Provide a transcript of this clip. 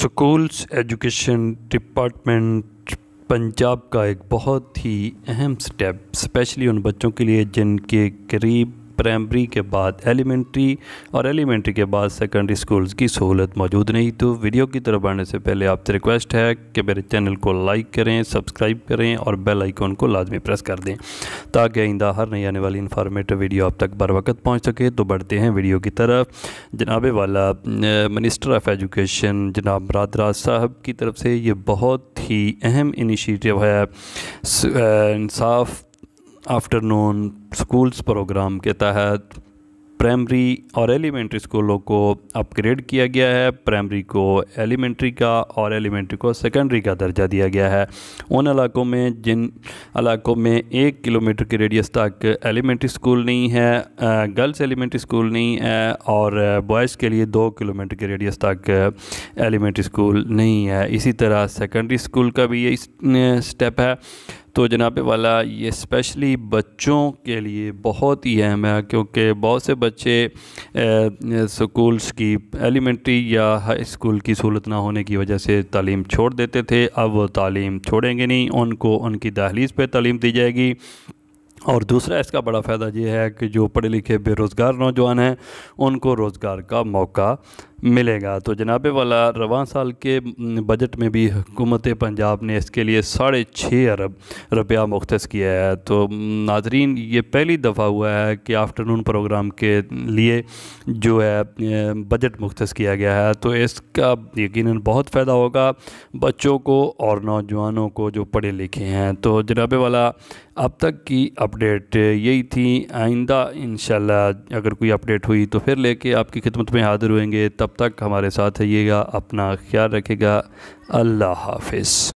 schools education department Punjab का एक बहुत ही अहम स्टेप स्पेशली उन बच्चों के लिए जिनके करीब प्राइमरी के बाद एलिमेंट्री और एलिमेंट्री के बाद सेकेंडरी स्कूल्स की सहूलत मौजूद नहीं तो वीडियो की तरफ बढ़ने से पहले आपसे रिक्वेस्ट है कि मेरे चैनल को लाइक करें सब्सक्राइब करें और बेल आइकॉन को लाजमी प्रेस कर दें ताकि आइंदा हर नई आने वाली इंफॉर्मेटिव वीडियो आप तक बर वक्त पहुँच सके तो बढ़ते हैं वीडियो की तरफ जनाब वाला मिनिस्टर ऑफ एजुकेशन जनाब बरदराज साहब की तरफ से ये बहुत ही अहम इनिशिएटिव है इंसाफ आफ्टरनून स्कूल्स प्रोग्राम के तहत प्राइमरी और एलिमेंट्री स्कूलों को अपग्रेड किया गया है प्राइमरी को एलिमेंट्री का और एलिमेंट्री को सेकेंडरी का दर्जा दिया गया है उन इलाकों में जिन इलाकों में एक किलोमीटर के रेडियस तक एलिमेंट्री स्कूल नहीं है गर्ल्स एलिमेंट्री स्कूल नहीं है और बॉयज़ के लिए दो किलोमीटर के रेडियस तक एलिमेंट्री स्कूल नहीं है इसी तरह सेकेंडरी स्कूल का भी यही स्टेप है तो जनाब वाला ये स्पेशली बच्चों के लिए बहुत ही अहम है क्योंकि बहुत से बच्चे स्कूल्स की एलिमेंट्री या हाई स्कूल की सहूलत ना होने की वजह से तालीम छोड़ देते थे अब वो तालीम छोड़ेंगे नहीं उनको उनकी दहलीज़ पर तालीम दी जाएगी और दूसरा इसका बड़ा फ़ायदा ये है कि जो पढ़े लिखे बेरोज़गार नौजवान हैं उनको रोज़गार का मौका मिलेगा तो जनाब वाला रवा साल के बजट में भी हुकूमत पंजाब ने इसके लिए साढ़े छः अरब रुपया मुख्त किया है तो नाजरीन ये पहली दफ़ा हुआ है कि आफ्टरनून प्रोग्राम के लिए जो है बजट मुख्त किया गया है तो इसका यकीन बहुत फ़ायदा होगा बच्चों को और नौजवानों को जो पढ़े लिखे हैं तो जनाब वाला अब तक की अपडेट यही थी आइंदा इन अगर कोई अपडेट हुई तो फिर लेके आपकी खिदमत में हाज़िर होंगे तब तब तक हमारे साथ रहिएगा अपना ख्याल रखेगा अल्लाह हाफिज़